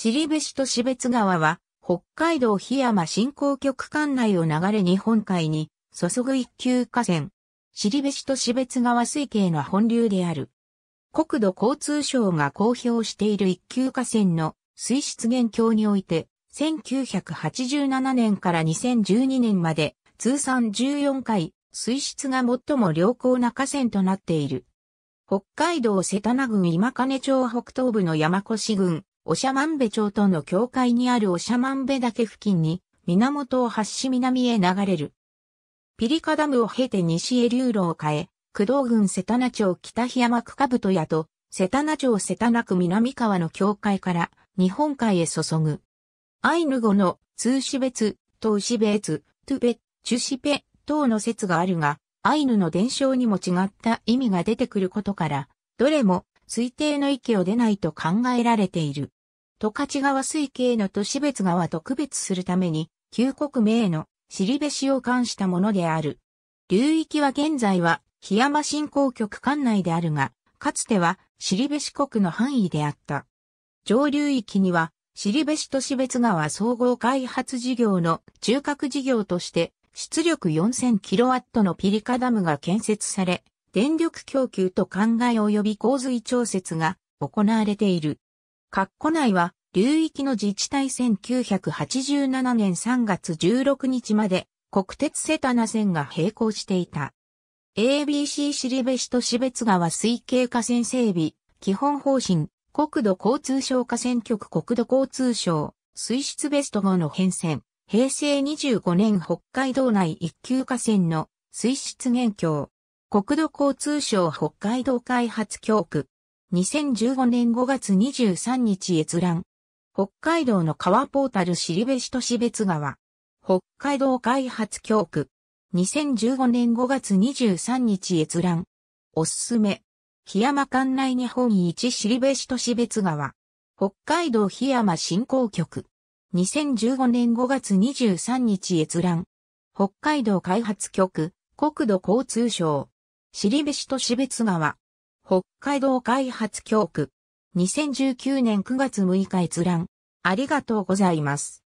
尻部市と死別川は、北海道檜山振興局管内を流れ日本海に注ぐ一級河川。尻部市と死別川水系の本流である。国土交通省が公表している一級河川の水質現況において、1987年から2012年まで通算14回水質が最も良好な河川となっている。北海道瀬田名郡今金町北東部の山越郡、長万部町との境界にある長万部岳付近に、源を発し南へ流れる。ピリカダムを経て西へ流路を変え、工藤郡瀬田名町北日山区兜と屋と、瀬田名町瀬田名区南川の境界から日本海へ注ぐ。アイヌ語の通詞別、と牛別、トゥベ、チュシペ等の説があるが、アイヌの伝承にも違った意味が出てくることから、どれも推定の域を出ないと考えられている。十勝川水系の都市別川と区別するために、旧国名の尻べしを冠したものである。流域は現在は、檜山振興局管内であるが、かつては、尻べし国の範囲であった。上流域には、尻べし都市別川総合開発事業の中核事業として、出力 4000kW のピリカダムが建設され、電力供給と灌漑及び洪水調節が行われている。括弧内は、流域の自治体1987年3月16日まで、国鉄セタナ線が並行していた。ABC しりべしとしべつ川水系河川整備、基本方針、国土交通省河川局国土交通省、水質ベスト号の変遷、平成25年北海道内一級河川の水質現況、国土交通省北海道開発教区、2015年5月23日閲覧。北海道の川ポータルしりべしとしべつ川。北海道開発局。区。2015年5月23日閲覧。おすすめ。檜山管内日本一しりべしとしべつ川。北海道檜山振興局。2015年5月23日閲覧。北海道開発局、国土交通省。しりべしとしべつ川。北海道開発教区。2019年9月6日閲覧。ありがとうございます。